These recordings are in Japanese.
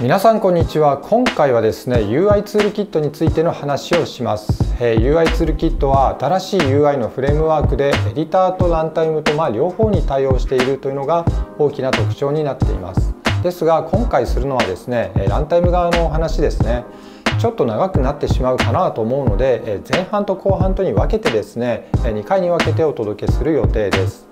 皆さんこんにちは今回はですね UI ツールキットについての話をします、えー、UI ツールキットは新しい UI のフレームワークでエディターとランタイムとまあ両方に対応しているというのが大きな特徴になっていますですが今回するのはですねランタイム側のお話ですねちょっと長くなってしまうかなと思うので前半と後半とに分けてですね2回に分けてお届けする予定です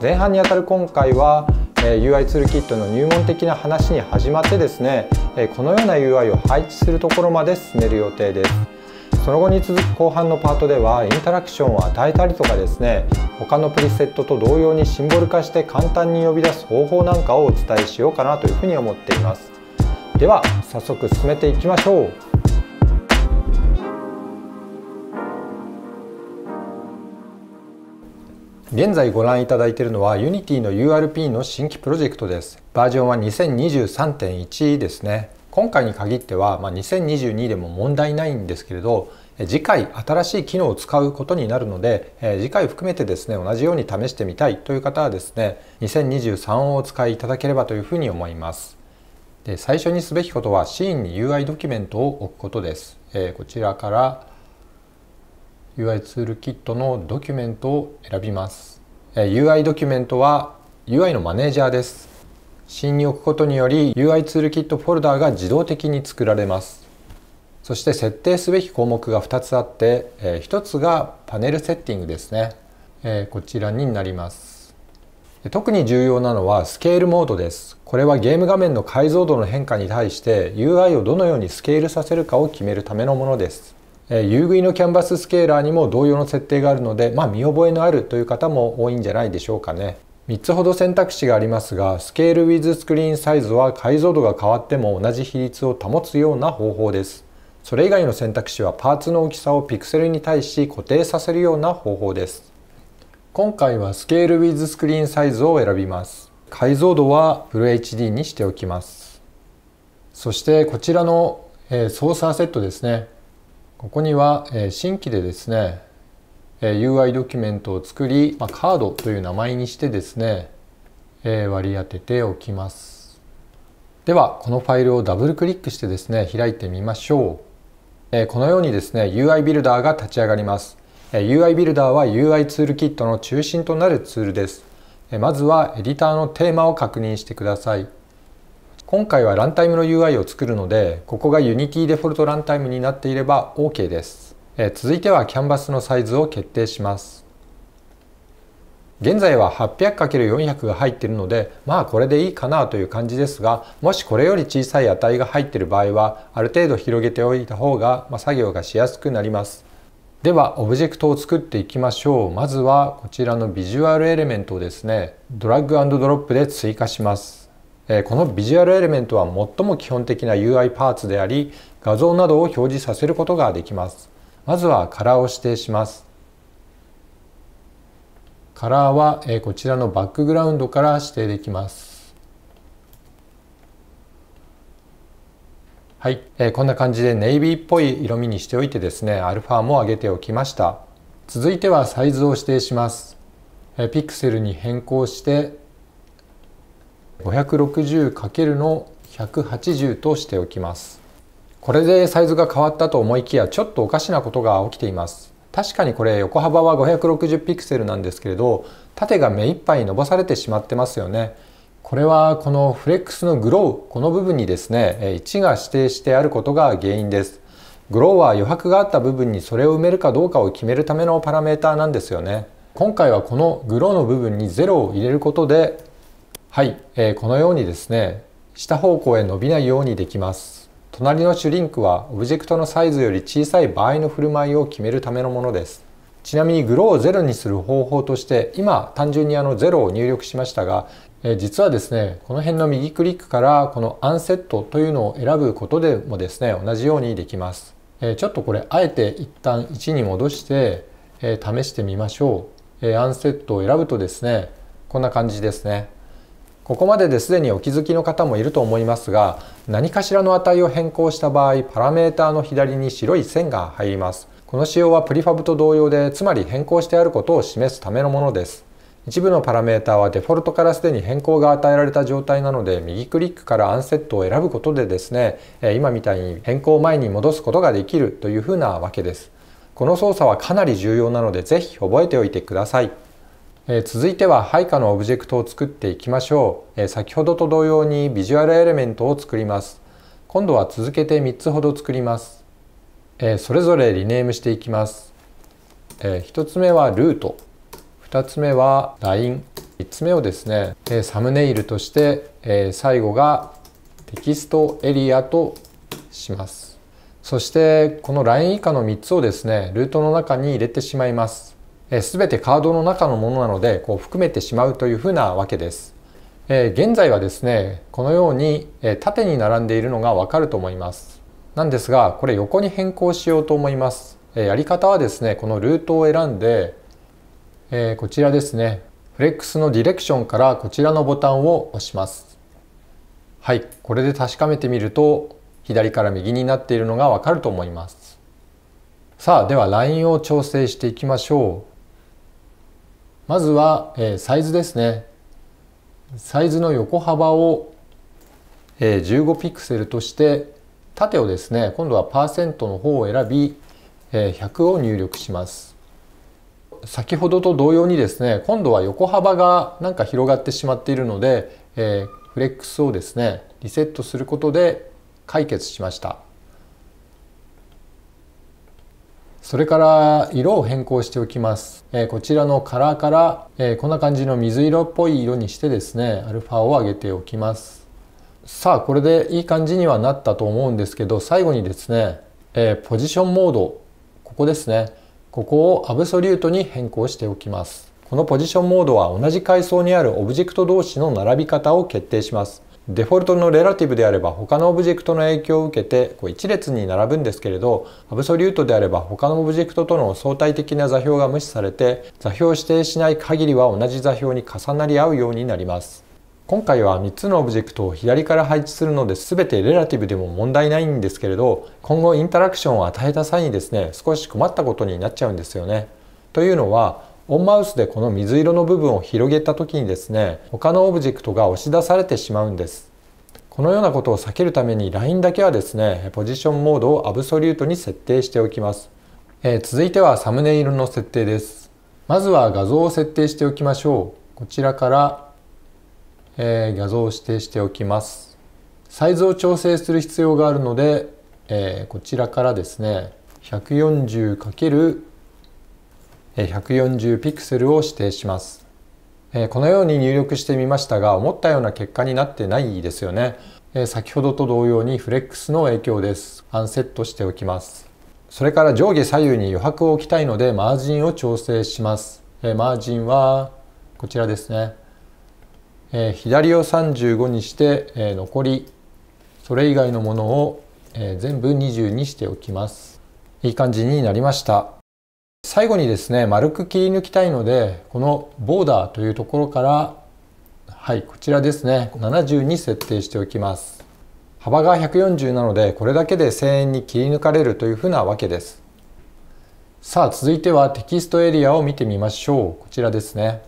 前半にあたる今回は UI ツールキットの入門的な話に始まってですねこのような UI を配置するところまで進める予定ですその後に続く後半のパートではインタラクションを与えたりとかですね他のプリセットと同様にシンボル化して簡単に呼び出す方法なんかをお伝えしようかなというふうに思っていますでは早速進めていきましょう現在ご覧いただいているのは Unity の URP の新規プロジェクトです。バージョンは2023.1ですね。今回に限っては、まあ、2022でも問題ないんですけれど次回新しい機能を使うことになるので次回含めてですね同じように試してみたいという方はですね2023をお使いいただければというふうに思いますで最初にすべきことはシーンに UI ドキュメントを置くことですこちらから UI ツールキットのドキュメントを選びます UI ドキュメントは UI のマネージャーです芯に置くことにより UI ツールキットフォルダが自動的に作られますそして設定すべき項目が2つあって、え1つがパネルセッティングですね、えこちらになります特に重要なのはスケールモードですこれはゲーム画面の解像度の変化に対して UI をどのようにスケールさせるかを決めるためのものですえ UV のキャンバススケーラーにも同様の設定があるので、まあ、見覚えのあるという方も多いんじゃないでしょうかね。3つほど選択肢がありますがスケールウィズスクリーンサイズは解像度が変わっても同じ比率を保つような方法ですそれ以外の選択肢はパーツの大きさをピクセルに対し固定させるような方法です今回はスケールウィズスクリーンサイズを選びます解像度はフル HD にしておきますそしてこちらの操作セットですねここには、え新規でですね、え UI ドキュメントを作り、まカードという名前にしてですね、え割り当てておきます。では、このファイルをダブルクリックしてですね、開いてみましょう。えこのようにですね、UI ビルダーが立ち上がります。え UI ビルダーは UI ツールキットの中心となるツールです。えまずはエディターのテーマを確認してください。今回はランタイムの UI を作るのでここが Unity デフォルトランタイムになっていれば OK です、え続いてはキャンバスのサイズを決定します現在は 800×400 が入っているのでまあこれでいいかなという感じですがもしこれより小さい値が入っている場合はある程度広げておいた方が、ま作業がしやすくなりますではオブジェクトを作っていきましょうまずはこちらのビジュアルエレメントをですねドラッグドロップで追加しますこのビジュアルエレメントは最も基本的な UI パーツであり画像などを表示させることができますまずはカラーを指定しますカラーはこちらのバックグラウンドから指定できますはい、こんな感じでネイビーっぽい色味にしておいてですねアルファも上げておきました続いてはサイズを指定しますピクセルに変更して 560× の180としておきますこれでサイズが変わったと思いきやちょっとおかしなことが起きています確かにこれ横幅は560ピクセルなんですけれど縦が目いっぱい伸ばされてしまってますよねこれはこのフレックスのグローこの部分にですね1が指定してあることが原因ですグローは余白があった部分にそれを埋めるかどうかを決めるためのパラメーターなんですよね今回はこのグローの部分に0を入れることではい、えー、このようにですね下方向へ伸びないようにできます隣のシュリンクはオブジェクトのサイズより小さい場合の振る舞いを決めるためのものですちなみにグローを0にする方法として今単純にあの0を入力しましたが、えー、実はですねこの辺の右クリックからこのアンセットというのを選ぶことでもですね同じようにできます、えー、ちょっとこれあえて一旦1に戻して、え試してみましょう、えアンセットを選ぶとですねこんな感じですねここまでですでにお気づきの方もいると思いますが何かしらの値を変更した場合パラメーターの左に白い線が入りますこの仕様はプリファブと同様でつまり変更してあることを示すためのものです一部のパラメータはデフォルトからすでに変更が与えられた状態なので右クリックからアンセットを選ぶことでですね今みたいに変更前に戻すことができるというふうなわけですこの操作はかなり重要なのでぜひ覚えておいてくださいえ続いては配下のオブジェクトを作っていきましょう、え先ほどと同様にビジュアルエレメントを作ります今度は続けて3つほど作ります、えそれぞれリネームしていきます、え1つ目はルート2つ目はライン3つ目をですね、えサムネイルとして、え最後がテキストエリアとしますそしてこのライン以下の3つをですねルートの中に入れてしまいます全てカードの中のものなのでこう含めてしまうというふうなわけです。え現在はですねこのように、え縦に並んでいるのがわかると思います。なんですがこれ横に変更しようと思います。えやり方はですねこのルートを選んで、えこちらですねフレックスのディレクションからこちらのボタンを押します。はいこれで確かめてみると左から右になっているのがわかると思います。さあではラインを調整していきましょう。まずは、えー、サイズですねサイズの横幅を、えー、15ピクセルとして縦をですね今度はパーセントの方を選び、えー、100を入力します先ほどと同様にですね今度は横幅がなんか広がってしまっているので、えー、フレックスをですねリセットすることで解決しました。それから色を変更しておきます、えー、こちらのカラーから、えー、こんな感じの水色っぽい色にしてですねアルファを上げておきますさあこれでいい感じにはなったと思うんですけど最後にですね、えー、ポジションモードここですねここをアブソリュートに変更しておきますこのポジションモードは同じ階層にあるオブジェクト同士の並び方を決定しますデフォルトのレラティブであれば他のオブジェクトの影響を受けてこう一列に並ぶんですけれどアブソリュートであれば他のオブジェクトとの相対的な座標が無視されて座標を指定しない限りは同じ座標に重なり合うようになります今回は3つのオブジェクトを左から配置するので全てレラティブでも問題ないんですけれど今後インタラクションを与えた際にですね少し困ったことになっちゃうんですよねというのはオンマウスでこの水色の部分を広げた時にですね他のオブジェクトが押し出されてしまうんですこのようなことを避けるためにラインだけはですねポジションモードをアブソリュートに設定しておきます、えー、続いてはサムネイルの設定ですまずは画像を設定しておきましょうこちらから、えー、画像を指定しておきますサイズを調整する必要があるので、えー、こちらからですね 140× 140ピクセルを指定します。このように入力してみましたが思ったような結果になってないですよね。先ほどと同様にフレックスの影響です。アンセットしておきます。それから上下左右に余白を置きたいのでマージンを調整します。マージンはこちらですね。左を35にして残りそれ以外のものを全部20にしておきます。いい感じになりました。最後にですね丸く切り抜きたいのでこのボーダーというところからはいこちらですね70に設定しておきます幅が140なのでこれだけで1000円に切り抜かれるというふうなわけですさあ続いてはテキストエリアを見てみましょうこちらですね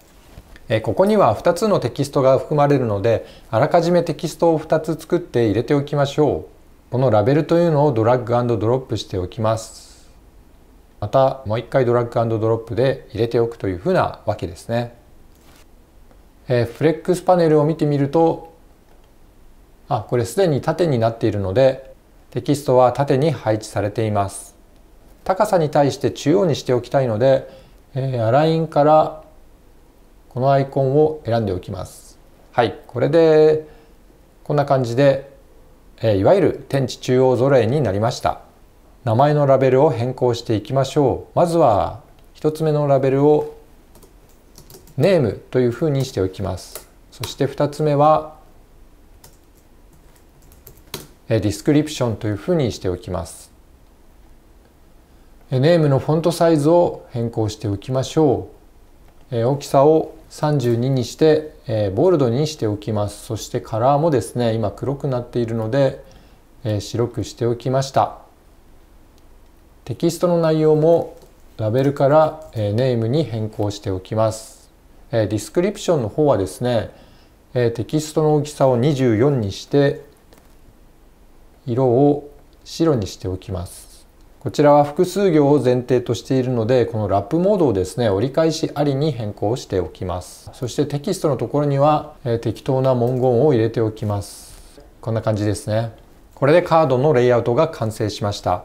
えここには2つのテキストが含まれるのであらかじめテキストを2つ作って入れておきましょうこのラベルというのをドラッグドロップしておきますまたもう一回ドラッグドロップで入れておくというふうなわけですね。えー、フレックスパネルを見てみるとあこれすでに縦になっているのでテキストは縦に配置されています。高さに対して中央にしておきたいので、えー、アラインからこのアイコンを選んでおきます。はい、これでこんな感じで、えー、いわゆる天地中央揃えになりました。名前のラベルを変更していきましょうまずは1つ目のラベルをネームというふうにしておきますそして2つ目はディスクリプションというふうにしておきますネームのフォントサイズを変更しておきましょう大きさを32にしてボールドにしておきますそしてカラーもですね今黒くなっているので白くしておきましたテキストの内容もラベルから、えネームに変更しておきます、えディスクリプションの方はですね、えテキストの大きさを24にして色を白にしておきますこちらは複数行を前提としているのでこのラップモードをですね折り返しありに変更しておきますそしてテキストのところには、えー、適当な文言を入れておきますこんな感じですねこれでカードのレイアウトが完成しました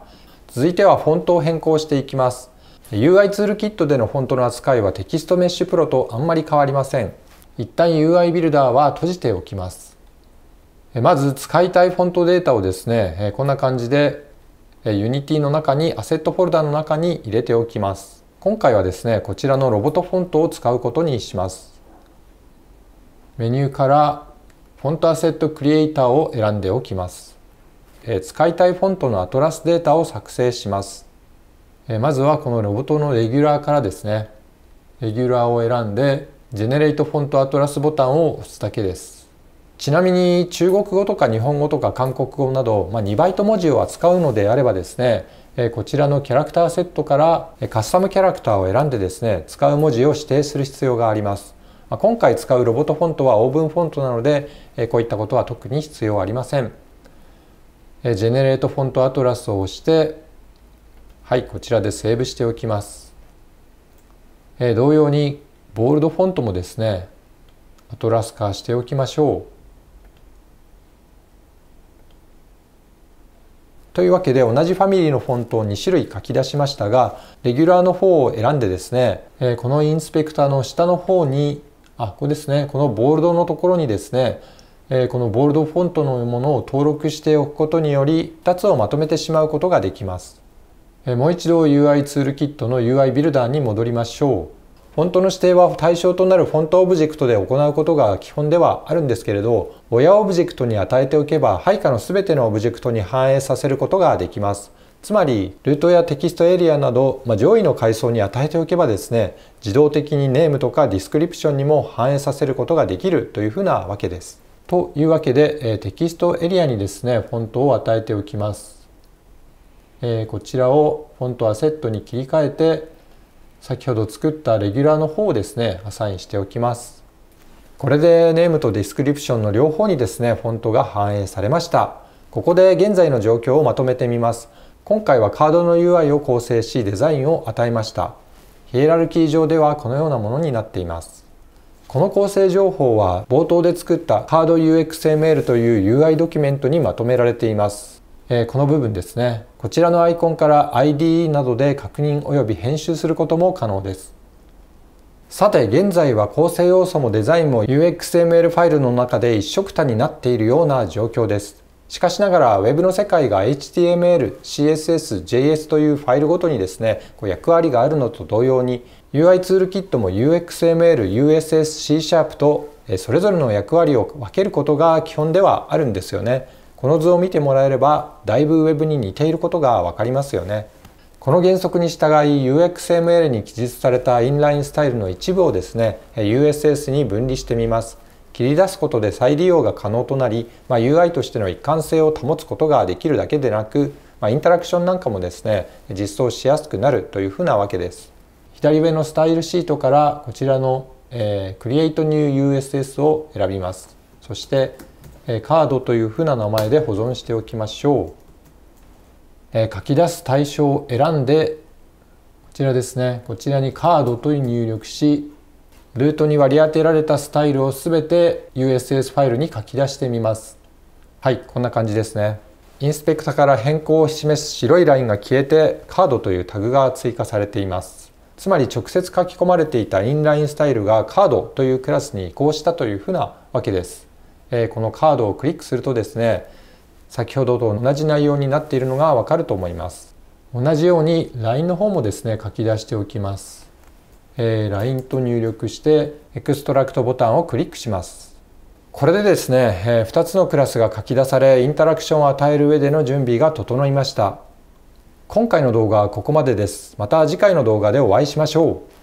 続いてはフォントを変更していきます UI ツールキットでのフォントの扱いはテキストメッシュプロとあんまり変わりません一旦 UI ビルダーは閉じておきますまず使いたいフォントデータをですねこんな感じで Unity の中にアセットフォルダの中に入れておきます今回はですねこちらのロボットフォントを使うことにしますメニューからフォントアセットクリエイターを選んでおきます使いたいフォントのアトラスデータを作成しますまずはこのロボットのレギュラーからですねレギュラーを選んでジェネレートフォントアトラスボタンを押すだけですちなみに中国語とか日本語とか韓国語など、まあ、2バイト文字を扱うのであればですねこちらのキャラクターセットからカスタムキャラクターを選んでですね使う文字を指定する必要があります今回使うロボットフォントはオーブンフォントなのでこういったことは特に必要ありませんえジェネレートフォントアトラスを押してはいこちらでセーブしておきます、え同様にボールドフォントもですねアトラス化しておきましょうというわけで同じファミリーのフォントを2種類書き出しましたがレギュラーの方を選んでですね、えこのインスペクターの下の方にあここですねこのボールドのところにですねえこのボールドフォントのものを登録しておくことにより2つをまとめてしまうことができます。えもう一度 UI ツールキットの UI ビルダーに戻りましょう。フォントの指定は対象となるフォントオブジェクトで行うことが基本ではあるんですけれど、親オブジェクトに与えておけば配下の全てのオブジェクトに反映させることができます。つまり、ルートやテキストエリアなど、まあ、上位の階層に与えておけばですね、自動的にネームとかディスクリプションにも反映させることができるというふうなわけです。というわけで、えテキストエリアにですね、フォントを与えておきます。えこちらをフォントアセットに切り替えて、先ほど作ったレギュラーの方をですね、アサインしておきます。これでネームとディスクリプションの両方にですね、フォントが反映されました。ここで現在の状況をまとめてみます。今回はカードの UI を構成し、デザインを与えました。ヒエラルキー上ではこのようなものになっています。この構成情報は冒頭で作ったカード UXML という UI ドキュメントにまとめられています。えー、この部分ですね。こちらのアイコンから IDE などで確認及び編集することも可能です。さて現在は構成要素もデザインも UXML ファイルの中で一色多になっているような状況です。しかしながら Web の世界が HTML、CSS、JS というファイルごとにですね、こう役割があるのと同様に UI ツールキットも UXML、USS、C シャープとそれぞれの役割を分けることが基本ではあるんですよね。この図を見てもらえればだいぶ Web に似ていることが分かりますよね。この原則に従い UXML に記述されたインラインスタイルの一部をですね USS に分離してみます。切り出すことで再利用が可能となり、まあ、UI としての一貫性を保つことができるだけでなく、まあ、インタラクションなんかもですね実装しやすくなるというふうなわけです。左上のスタイルシートからこちらの、え Create New USS を選びます。そして、えカードというふうな名前で保存しておきましょう。え書き出す対象を選んで、こちらですね、こちらにカードと入力し、ルートに割り当てられたスタイルをすべて USS ファイルに書き出してみます。はい、こんな感じですね。インスペクタから変更を示す白いラインが消えてカードというタグが追加されています。つまり直接書き込まれていたインラインスタイルがカードというクラスに移行したというふうなわけです。えこのカードをクリックするとですね先ほどと同じ内容になっているのがわかると思います。同じように LINE の方もですね書き出しておきます。えー、LINE と入力してエクストラクトボタンをクリックします。これでですね、え2つのクラスが書き出されインタラクションを与える上での準備が整いました。今回の動画はここまでです。また次回の動画でお会いしましょう。